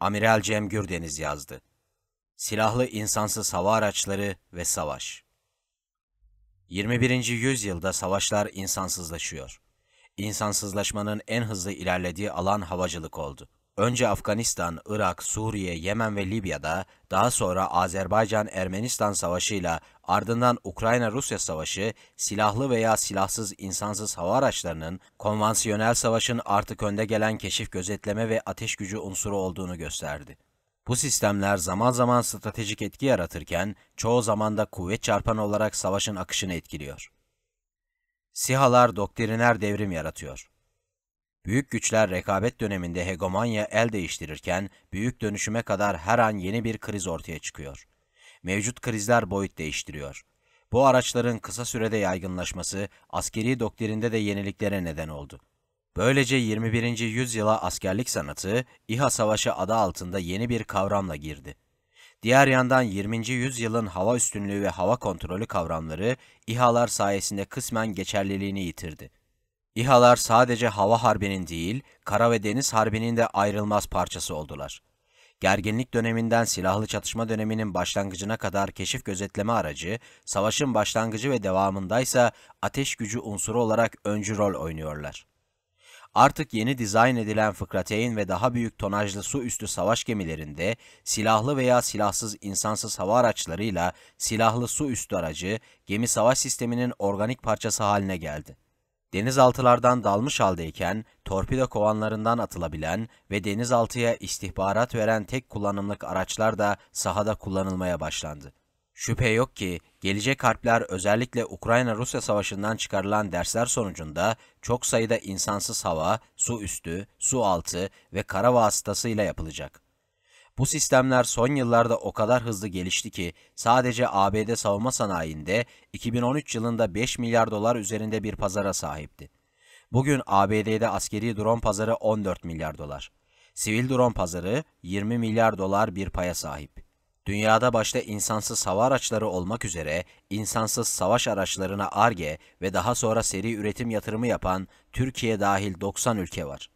Amiral Cem Gürdeniz yazdı. Silahlı insansız hava araçları ve savaş. 21. yüzyılda savaşlar insansızlaşıyor. İnsansızlaşmanın en hızlı ilerlediği alan havacılık oldu. Önce Afganistan, Irak, Suriye, Yemen ve Libya'da, daha sonra Azerbaycan-Ermenistan savaşıyla ardından Ukrayna-Rusya savaşı, silahlı veya silahsız insansız hava araçlarının konvansiyonel savaşın artık önde gelen keşif gözetleme ve ateş gücü unsuru olduğunu gösterdi. Bu sistemler zaman zaman stratejik etki yaratırken çoğu zaman da kuvvet çarpanı olarak savaşın akışını etkiliyor. SİHA'lar doktriner devrim yaratıyor. Büyük güçler rekabet döneminde hegemonya el değiştirirken büyük dönüşüme kadar her an yeni bir kriz ortaya çıkıyor. Mevcut krizler boyut değiştiriyor. Bu araçların kısa sürede yaygınlaşması askeri doktrinde de yeniliklere neden oldu. Böylece 21. yüzyıla askerlik sanatı İHA Savaşı adı altında yeni bir kavramla girdi. Diğer yandan 20. yüzyılın hava üstünlüğü ve hava kontrolü kavramları İHA'lar sayesinde kısmen geçerliliğini yitirdi. İHA'lar sadece hava harbinin değil, kara ve deniz harbinin de ayrılmaz parçası oldular. Gerginlik döneminden silahlı çatışma döneminin başlangıcına kadar keşif gözetleme aracı, savaşın başlangıcı ve devamındaysa ateş gücü unsuru olarak öncü rol oynuyorlar. Artık yeni dizayn edilen fıkrateyn ve daha büyük tonajlı su üstü savaş gemilerinde silahlı veya silahsız insansız hava araçlarıyla silahlı su üstü aracı gemi savaş sisteminin organik parçası haline geldi denizaltılardan dalmış haldeyken torpido kovanlarından atılabilen ve denizaltıya istihbarat veren tek kullanımlık araçlar da sahada kullanılmaya başlandı. Şüphe yok ki gelecek harpler özellikle Ukrayna-Rusya savaşından çıkarılan dersler sonucunda çok sayıda insansız hava, su üstü, su altı ve kara vasıtasıyla yapılacak. Bu sistemler son yıllarda o kadar hızlı gelişti ki sadece ABD savunma sanayinde 2013 yılında 5 milyar dolar üzerinde bir pazara sahipti. Bugün ABD'de askeri drone pazarı 14 milyar dolar. Sivil drone pazarı 20 milyar dolar bir paya sahip. Dünyada başta insansız hava araçları olmak üzere insansız savaş araçlarına ARGE ve daha sonra seri üretim yatırımı yapan Türkiye dahil 90 ülke var.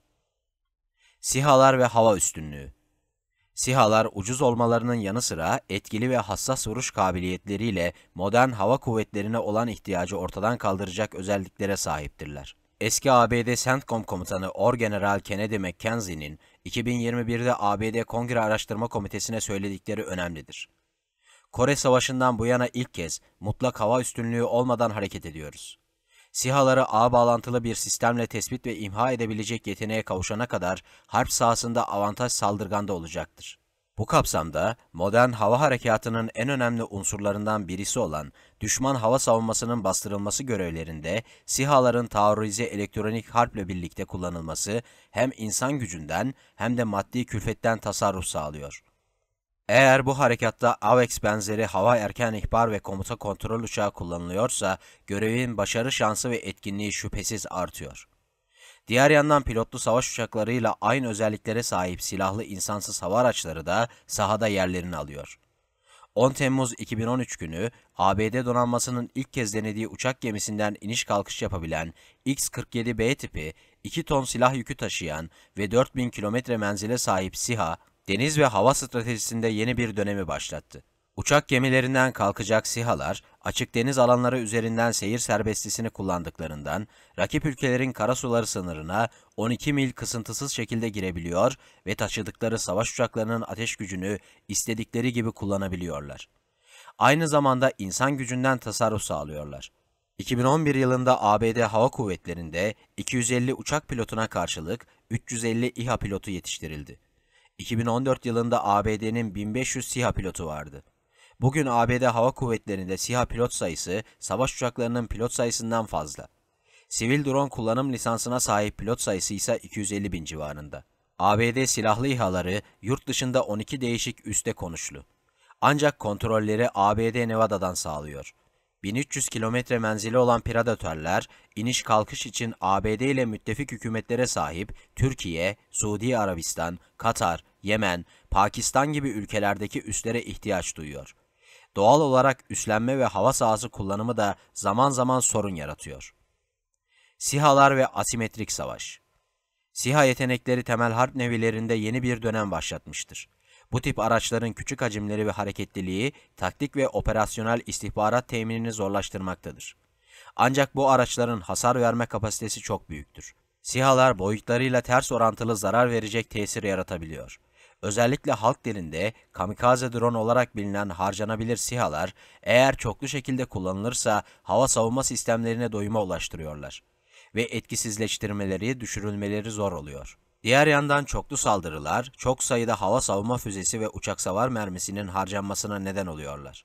SİHA'lar ve hava üstünlüğü SİHA'lar ucuz olmalarının yanı sıra etkili ve hassas vuruş kabiliyetleriyle modern hava kuvvetlerine olan ihtiyacı ortadan kaldıracak özelliklere sahiptirler. Eski ABD CENTCOM komutanı Orgeneral Kennedy McKenzie'nin 2021'de ABD Kongre Araştırma Komitesi'ne söyledikleri önemlidir. Kore Savaşı'ndan bu yana ilk kez mutlak hava üstünlüğü olmadan hareket ediyoruz. SİHA'ları ağ bağlantılı bir sistemle tespit ve imha edebilecek yeteneğe kavuşana kadar harp sahasında avantaj saldırganda olacaktır. Bu kapsamda modern hava harekatının en önemli unsurlarından birisi olan düşman hava savunmasının bastırılması görevlerinde SİHA'ların taarruze elektronik harple birlikte kullanılması hem insan gücünden hem de maddi külfetten tasarruf sağlıyor. Eğer bu harekatta AVEX benzeri hava erken ihbar ve komuta kontrol uçağı kullanılıyorsa görevin başarı şansı ve etkinliği şüphesiz artıyor. Diğer yandan pilotlu savaş uçaklarıyla aynı özelliklere sahip silahlı insansız hava araçları da sahada yerlerini alıyor. 10 Temmuz 2013 günü ABD donanmasının ilk kez denediği uçak gemisinden iniş kalkış yapabilen X-47B tipi 2 ton silah yükü taşıyan ve 4000 kilometre menzile sahip SİHA deniz ve hava stratejisinde yeni bir dönemi başlattı. Uçak gemilerinden kalkacak sihalar, açık deniz alanları üzerinden seyir serbestisini kullandıklarından, rakip ülkelerin karasuları sınırına 12 mil kısıntısız şekilde girebiliyor ve taşıdıkları savaş uçaklarının ateş gücünü istedikleri gibi kullanabiliyorlar. Aynı zamanda insan gücünden tasarruf sağlıyorlar. 2011 yılında ABD Hava Kuvvetleri'nde 250 uçak pilotuna karşılık 350 İHA pilotu yetiştirildi. 2014 yılında ABD'nin 1500 SİHA pilotu vardı. Bugün ABD Hava Kuvvetleri'nde SİHA pilot sayısı savaş uçaklarının pilot sayısından fazla. Sivil drone kullanım lisansına sahip pilot sayısı ise 250 bin civarında. ABD silahlı İHA'ları yurt dışında 12 değişik üste konuşlu. Ancak kontrolleri ABD Nevada'dan sağlıyor. 1300 kilometre menzili olan predatörler, iniş kalkış için ABD ile müttefik hükümetlere sahip Türkiye, Suudi Arabistan, Katar, Yemen, Pakistan gibi ülkelerdeki üslere ihtiyaç duyuyor. Doğal olarak üslenme ve hava sahası kullanımı da zaman zaman sorun yaratıyor. SİHA'lar ve asimetrik savaş SİHA yetenekleri temel harp nevilerinde yeni bir dönem başlatmıştır. Bu tip araçların küçük hacimleri ve hareketliliği taktik ve operasyonel istihbarat teminini zorlaştırmaktadır. Ancak bu araçların hasar verme kapasitesi çok büyüktür. SİHA'lar boyutlarıyla ters orantılı zarar verecek tesir yaratabiliyor. Özellikle halk dilinde kamikaze drone olarak bilinen harcanabilir SİHA'lar eğer çoklu şekilde kullanılırsa hava savunma sistemlerine doyuma ulaştırıyorlar ve etkisizleştirmeleri, düşürülmeleri zor oluyor. Diğer yandan çoklu saldırılar, çok sayıda hava savunma füzesi ve uçak savar mermisinin harcanmasına neden oluyorlar.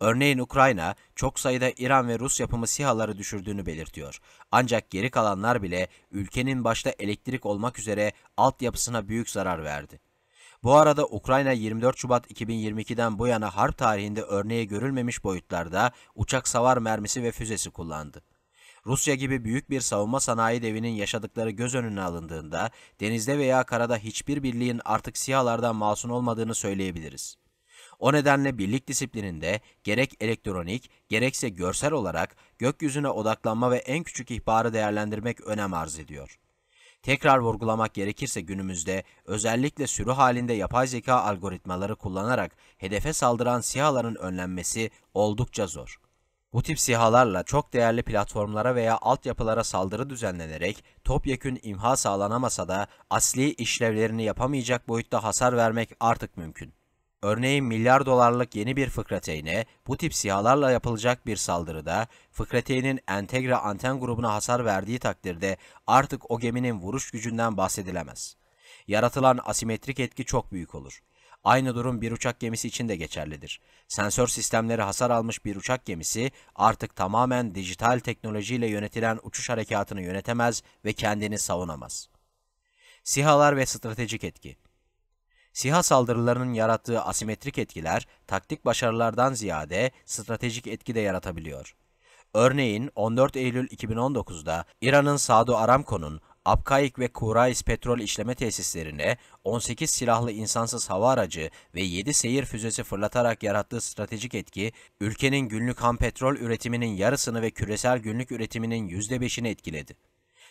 Örneğin Ukrayna, çok sayıda İran ve Rus yapımı SİHA'ları düşürdüğünü belirtiyor. Ancak geri kalanlar bile ülkenin başta elektrik olmak üzere altyapısına büyük zarar verdi. Bu arada Ukrayna 24 Şubat 2022'den bu yana harp tarihinde örneği görülmemiş boyutlarda uçak savar mermisi ve füzesi kullandı. Rusya gibi büyük bir savunma sanayi devinin yaşadıkları göz önüne alındığında denizde veya karada hiçbir birliğin artık siyahlardan masum olmadığını söyleyebiliriz. O nedenle birlik disiplininde gerek elektronik gerekse görsel olarak gökyüzüne odaklanma ve en küçük ihbarı değerlendirmek önem arz ediyor. Tekrar vurgulamak gerekirse günümüzde özellikle sürü halinde yapay zeka algoritmaları kullanarak hedefe saldıran siyahların önlenmesi oldukça zor. Bu tip sihalarla çok değerli platformlara veya altyapılara saldırı düzenlenerek topyekün imha sağlanamasa da asli işlevlerini yapamayacak boyutta hasar vermek artık mümkün. Örneğin milyar dolarlık yeni bir fıkrateyne bu tip sihalarla yapılacak bir saldırıda fıkrateynin entegre anten grubuna hasar verdiği takdirde artık o geminin vuruş gücünden bahsedilemez. Yaratılan asimetrik etki çok büyük olur. Aynı durum bir uçak gemisi için de geçerlidir. Sensör sistemleri hasar almış bir uçak gemisi artık tamamen dijital teknolojiyle yönetilen uçuş harekatını yönetemez ve kendini savunamaz. SİHA'lar ve stratejik etki SİHA saldırılarının yarattığı asimetrik etkiler taktik başarılardan ziyade stratejik etki de yaratabiliyor. Örneğin 14 Eylül 2019'da İran'ın Sadu Aramco'nun Abkaik ve Kurais petrol işleme tesislerine 18 silahlı insansız hava aracı ve 7 seyir füzesi fırlatarak yarattığı stratejik etki, ülkenin günlük ham petrol üretiminin yarısını ve küresel günlük üretiminin %5'ini etkiledi.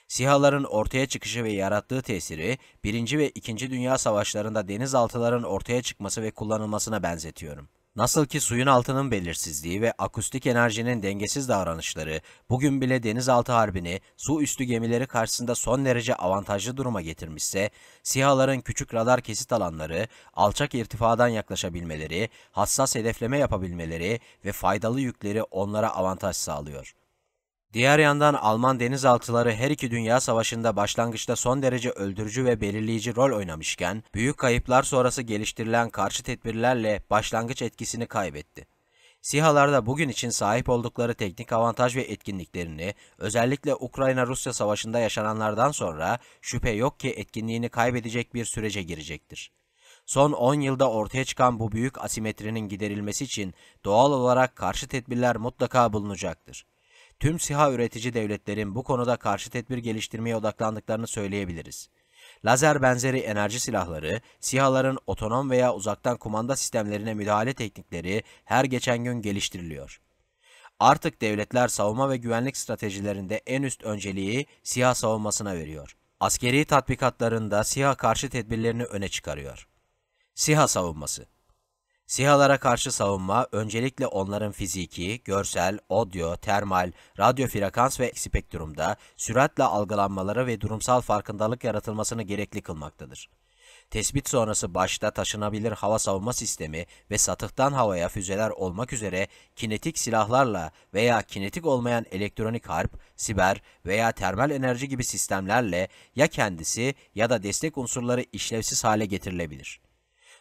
SİHA'ların ortaya çıkışı ve yarattığı tesiri, 1. ve 2. Dünya Savaşlarında denizaltıların ortaya çıkması ve kullanılmasına benzetiyorum. Nasıl ki suyun altının belirsizliği ve akustik enerjinin dengesiz davranışları bugün bile denizaltı harbini su üstü gemileri karşısında son derece avantajlı duruma getirmişse, SİHA'ların küçük radar kesit alanları, alçak irtifadan yaklaşabilmeleri, hassas hedefleme yapabilmeleri ve faydalı yükleri onlara avantaj sağlıyor. Diğer yandan Alman denizaltıları her iki dünya savaşında başlangıçta son derece öldürücü ve belirleyici rol oynamışken, büyük kayıplar sonrası geliştirilen karşı tedbirlerle başlangıç etkisini kaybetti. SİHA'larda bugün için sahip oldukları teknik avantaj ve etkinliklerini özellikle Ukrayna-Rusya savaşında yaşananlardan sonra şüphe yok ki etkinliğini kaybedecek bir sürece girecektir. Son 10 yılda ortaya çıkan bu büyük asimetrinin giderilmesi için doğal olarak karşı tedbirler mutlaka bulunacaktır tüm SİHA üretici devletlerin bu konuda karşı tedbir geliştirmeye odaklandıklarını söyleyebiliriz. Lazer benzeri enerji silahları, SİHA'ların otonom veya uzaktan kumanda sistemlerine müdahale teknikleri her geçen gün geliştiriliyor. Artık devletler savunma ve güvenlik stratejilerinde en üst önceliği SİHA savunmasına veriyor. Askeri tatbikatlarında SİHA karşı tedbirlerini öne çıkarıyor. SİHA savunması SİHA'lara karşı savunma öncelikle onların fiziki, görsel, audio, termal, radyo frekans ve spektrumda süratle algılanmaları ve durumsal farkındalık yaratılmasını gerekli kılmaktadır. Tespit sonrası başta taşınabilir hava savunma sistemi ve satıhtan havaya füzeler olmak üzere kinetik silahlarla veya kinetik olmayan elektronik harp, siber veya termal enerji gibi sistemlerle ya kendisi ya da destek unsurları işlevsiz hale getirilebilir.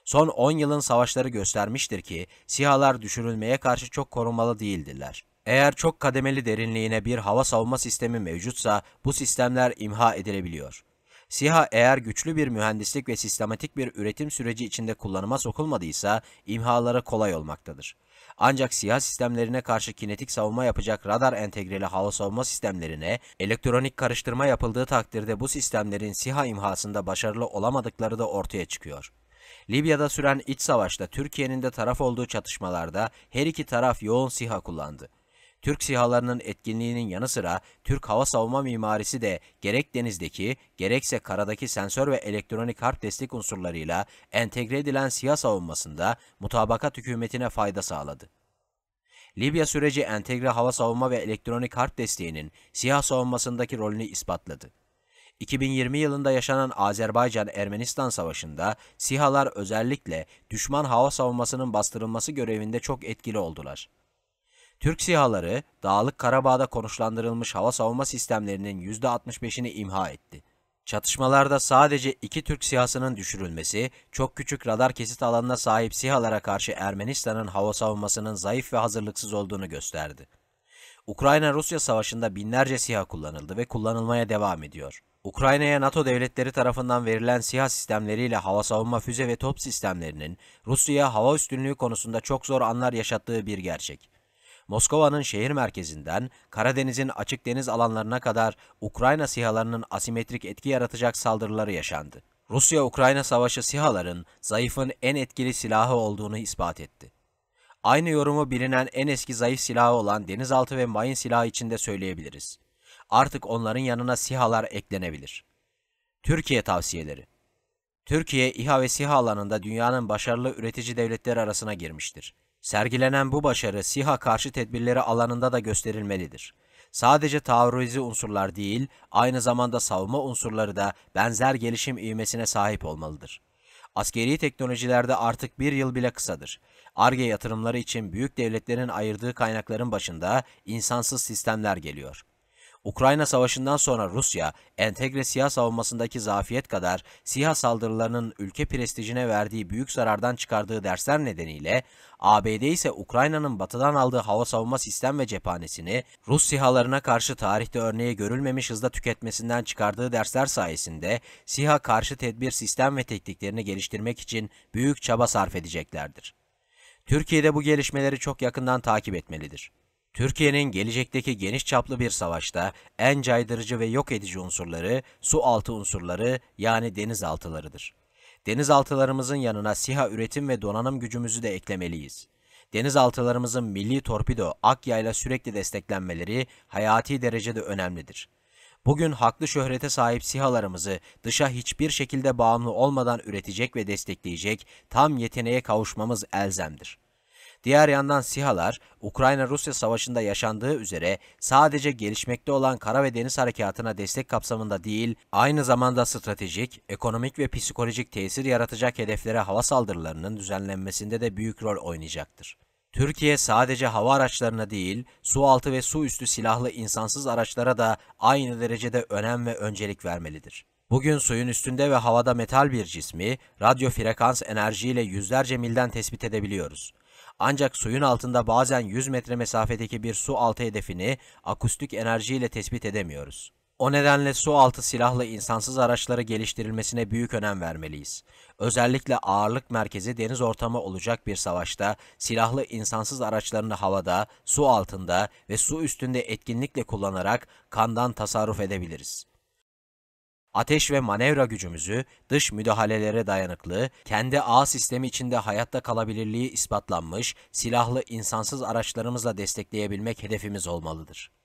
Son 10 yılın savaşları göstermiştir ki sihalar düşürülmeye karşı çok korunmalı değildirler. Eğer çok kademeli derinliğine bir hava savunma sistemi mevcutsa bu sistemler imha edilebiliyor. SİHA eğer güçlü bir mühendislik ve sistematik bir üretim süreci içinde kullanıma sokulmadıysa imhaları kolay olmaktadır. Ancak siha sistemlerine karşı kinetik savunma yapacak radar entegreli hava savunma sistemlerine elektronik karıştırma yapıldığı takdirde bu sistemlerin siha imhasında başarılı olamadıkları da ortaya çıkıyor. Libya'da süren iç savaşta Türkiye'nin de taraf olduğu çatışmalarda her iki taraf yoğun siha kullandı. Türk sihalarının etkinliğinin yanı sıra Türk hava savunma mimarisi de gerek denizdeki gerekse karadaki sensör ve elektronik harp destek unsurlarıyla entegre edilen siha savunmasında mutabakat hükümetine fayda sağladı. Libya süreci entegre hava savunma ve elektronik harp desteğinin siha savunmasındaki rolünü ispatladı. 2020 yılında yaşanan Azerbaycan-Ermenistan Savaşı'nda SİHA'lar özellikle düşman hava savunmasının bastırılması görevinde çok etkili oldular. Türk SİHA'ları Dağlık Karabağ'da konuşlandırılmış hava savunma sistemlerinin %65'ini imha etti. Çatışmalarda sadece iki Türk sihasının düşürülmesi, çok küçük radar kesit alanına sahip sihalara karşı Ermenistan'ın hava savunmasının zayıf ve hazırlıksız olduğunu gösterdi. Ukrayna-Rusya savaşında binlerce siha kullanıldı ve kullanılmaya devam ediyor. Ukrayna'ya NATO devletleri tarafından verilen SİHA sistemleriyle hava savunma füze ve top sistemlerinin Rusya'ya hava üstünlüğü konusunda çok zor anlar yaşattığı bir gerçek. Moskova'nın şehir merkezinden Karadeniz'in açık deniz alanlarına kadar Ukrayna SİHA'larının asimetrik etki yaratacak saldırıları yaşandı. Rusya-Ukrayna savaşı SİHA'ların zayıfın en etkili silahı olduğunu ispat etti. Aynı yorumu bilinen en eski zayıf silahı olan denizaltı ve mayın silahı içinde söyleyebiliriz artık onların yanına SİHA'lar eklenebilir. Türkiye tavsiyeleri Türkiye, İHA ve SİHA alanında dünyanın başarılı üretici devletleri arasına girmiştir. Sergilenen bu başarı SİHA karşı tedbirleri alanında da gösterilmelidir. Sadece taarruzi unsurlar değil, aynı zamanda savunma unsurları da benzer gelişim ivmesine sahip olmalıdır. Askeri teknolojilerde artık bir yıl bile kısadır. ARGE yatırımları için büyük devletlerin ayırdığı kaynakların başında insansız sistemler geliyor. Ukrayna Savaşı'ndan sonra Rusya, entegre SİHA savunmasındaki zafiyet kadar SİHA saldırılarının ülke prestijine verdiği büyük zarardan çıkardığı dersler nedeniyle, ABD ise Ukrayna'nın batıdan aldığı hava savunma sistem ve cephanesini Rus sihalarına karşı tarihte örneği görülmemiş hızda tüketmesinden çıkardığı dersler sayesinde siha karşı tedbir sistem ve tekniklerini geliştirmek için büyük çaba sarf edeceklerdir. Türkiye'de bu gelişmeleri çok yakından takip etmelidir. Türkiye'nin gelecekteki geniş çaplı bir savaşta en caydırıcı ve yok edici unsurları su altı unsurları yani denizaltılarıdır. Denizaltılarımızın yanına SİHA üretim ve donanım gücümüzü de eklemeliyiz. Denizaltılarımızın milli torpido Akya ile sürekli desteklenmeleri hayati derecede önemlidir. Bugün haklı şöhrete sahip sihalarımızı dışa hiçbir şekilde bağımlı olmadan üretecek ve destekleyecek tam yeteneğe kavuşmamız elzemdir. Diğer yandan SİHA'lar Ukrayna-Rusya savaşında yaşandığı üzere sadece gelişmekte olan kara ve deniz harekatına destek kapsamında değil, aynı zamanda stratejik, ekonomik ve psikolojik tesir yaratacak hedeflere hava saldırılarının düzenlenmesinde de büyük rol oynayacaktır. Türkiye sadece hava araçlarına değil, su altı ve su üstü silahlı insansız araçlara da aynı derecede önem ve öncelik vermelidir. Bugün suyun üstünde ve havada metal bir cismi radyo frekans enerjiyle yüzlerce milden tespit edebiliyoruz. Ancak suyun altında bazen 100 metre mesafedeki bir su altı hedefini akustik enerjiyle tespit edemiyoruz. O nedenle su altı silahlı insansız araçları geliştirilmesine büyük önem vermeliyiz. Özellikle ağırlık merkezi deniz ortamı olacak bir savaşta silahlı insansız araçlarını havada, su altında ve su üstünde etkinlikle kullanarak kandan tasarruf edebiliriz ateş ve manevra gücümüzü, dış müdahalelere dayanıklı, kendi ağ sistemi içinde hayatta kalabilirliği ispatlanmış, silahlı insansız araçlarımızla destekleyebilmek hedefimiz olmalıdır.